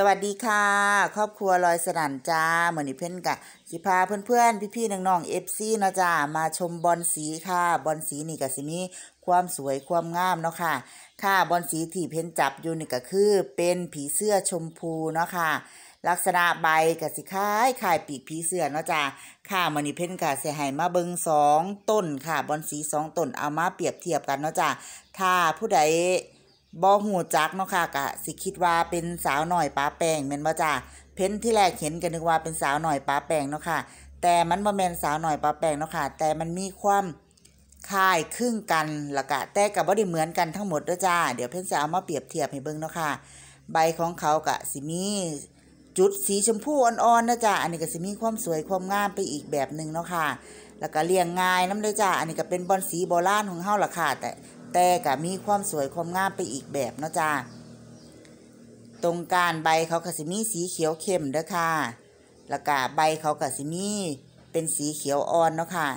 สวัสดีค่ะครอบครัวลอยสนันจ้าเหมือนนเพื่อนกะสิพาเพื่อนเพื่อนพี่พี่น้องน้องเอฟซีนะจ้ามาชมบอลสีค่ะ บอลสีนี่กับสิมีความสวยความงามเนาะค่ะ ค่ะบอลสีที่เพ้นจับอยู่นี่ก็คือเป็นผีเสื้อชมพูเนาะค่ะ ลักษณะใบกับสิคล้ายคายปีกผีเสื้อเนาะจ้าค่ะมันนี่เพ่นกะเสียหายมาเบิงสองต้นค่ะบอลสีสองต้นเอามาเปรียบเทียบกันเนาะจ้าถ้าผู้ใดบอหูจักเนาะค่ะกะสิคิดว่าเป็นสาวหน่อยป้าแปงแมนบ่จ้าเพ้นที่แรกเห็นกันนึกว่าเป็นสาวหน่อยป้าแปงเนาะค่ะแต่มันบ่แมนสาวหน่อยป้าแปงเนาะค่ะแต่มันมีความคายครึ่งกันละกะแต่กับบ่ได้เหมือนกันทั้งหมดด้วยจ้าเดี๋ยวเพ้นจะเอามาเปรียบเทียบให้เบิ่งเนาะค่ะใบของเขากะสิมีจุดสีชมพูอ่อนๆนะจ้าอันนี้ก็สิมีความสวยความงามไปอีกแบบหนึ่งเนาะค่ะ แล้วก็เลี้ยงง่ายน้ำเลยจ้าอันนี้ก็เป็นบอนสีโบราณของเฮาละค่ะแต่แต่ก็มีความสวยความงามไปอีกแบบเนาะจ้าตรงการใบเขากะสีมีสีเขียวเข้มเด้อค่ะ แล้วก็ใบเขากะสีมีเป็นสีเขียวอ่อนเนาะค่ะ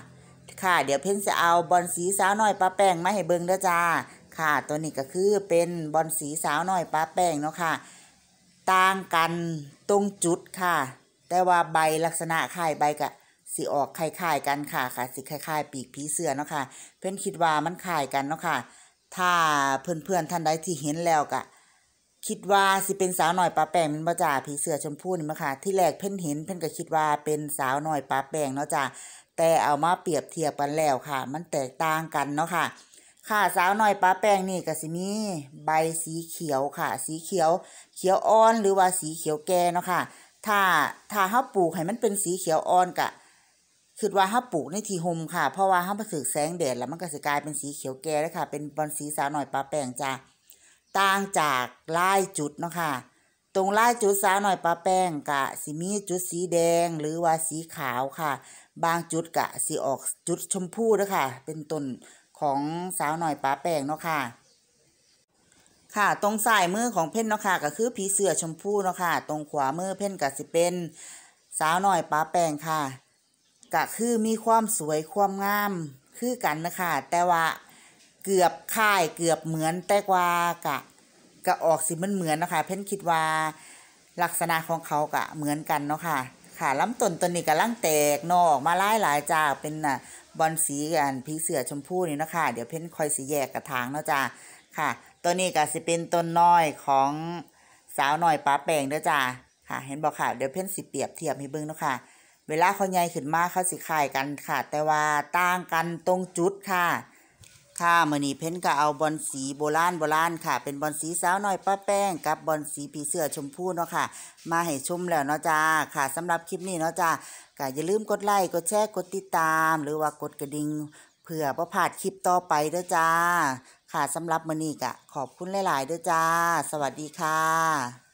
ค่ะเดี๋ยวเพ่นจะเอาบอลสีสาวหน่อยปลาแป้งมาให้เบิ่งเด้อจ้าค่ะ ตัวนี้ก็คือเป็นบอลสีสาวหน่อยปลาแป้งเนาะค่ะต่างกันตรงจุดค่ะ แต่ว่าใบลักษณะไข่ใบกับสิออกคล้ายๆกันค่ะค่ะสิคล้ายๆ ปีก ผีเสื้อเนาะค่ะเพื่อนคิดว่ามันคล้ายกันเนาะค่ะถ้าเพื่อนๆท่านใดที่เห็นแล้วก็คิดว่าสิเป็นสาวหน่อยปลาแป้งมันมาจากผีเสื้อชมพูนี่มาค่ะที่แรกเพื่อนเห็นเพื่อนก็คิดว่าเป็นสาวหน่อยปลาแป้งเนาะจ้ะแต่เอามาเปรียบเทียบกันแล้วค่ะ มันแตกต่างกันเนาะค่ะค่ะสาวหน่อยปลาแป้งนี่ก็สิมีใบสีเขียวค่ะ สีเขียวเขียวอ่อนหรือว่าสีเขียวแก่เนาะค่ะถ้าถ้าเฮาปลูกให้มันเป็นสีเขียวอ่อนกะคือว่าห้าปลูกในที่ห่มค่ะเพราะว่าห้ามาถึกแสงแดด แล้วมันก็จะกลายเป็นสีเขียวแก่เลยค่ะ เป็นบอลสีสาวหน่อยปลาแป้งจ้าต่างจากลายจุดเนาะค่ะ ตรงลายจุดสาวหน่อยปลาแป้งกะสีมีจุดสีแดงหรือว่าสีขาวค่ะ บางจุดกะสีออกจุดชมพูด้วยค่ะ เป็นต้นของสาวหน่อยปลาแป้งเนาะค่ะ ค่ะตรงสายมือของเพ่นเนาะค่ะ ก็คือผีเสือชมพูเนาะค่ะ ตรงขวามือเพ่นก็สิเป็น สาวหน่อยปลาแปงค่ะก็คือมีความสวยความงามคือกันนะคะแต่ว่าเกือบค่ายเกือบเหมือนแต่กว่ากะกะออกสิมันเหมือนนะคะเพ่นคิดว่าลักษณะของเขากะเหมือนกันเนาะค่ะค่ะลำต้นต้นนี้กะล่างแตกนอก มาไล่หลายจ้าเป็นน่ะบอลสีกันพีเสือชมพูนี่นะคะเดี๋ยวเพ่นคอยสีแยกกระถางเนาะจ้าค่ะตัวนี้กะสิเป็นต้นน้อยของสาวหน่อยป้าแปงเนาะจ้าค่ะ เห็นบอกค่ะเดี๋ยวเพ่นสิเปรียบเทียบให้เบิ้งเนาะค่ะเวลาเขาใหญ่ขึ้นมาเขาสิขายกันค่ะ แต่ว่าต่างกันตรงจุดค่ะ ค่ะมือนี้เพ้นก็เอาบอลสีโบราณโบราณค่ะ เป็นบอลสีสาวหน่อยป้าแป้งกับบอลสีผีเสื้อชมพูเนาะค่ะ มาให้ชมแล้วเนาะจ้าค่ะ สำหรับคลิปนี้เนาะจ้าก็อย่าลืมกดไลค์กดแชร์กดติดตามหรือว่ากดกระดิ่งเผื่อประพาดคลิปต่อไปเด้อจ้าค่ะสำหรับมือนี้ก็ขอบคุณหลาย ๆเด้อจ้าสวัสดีค่ะ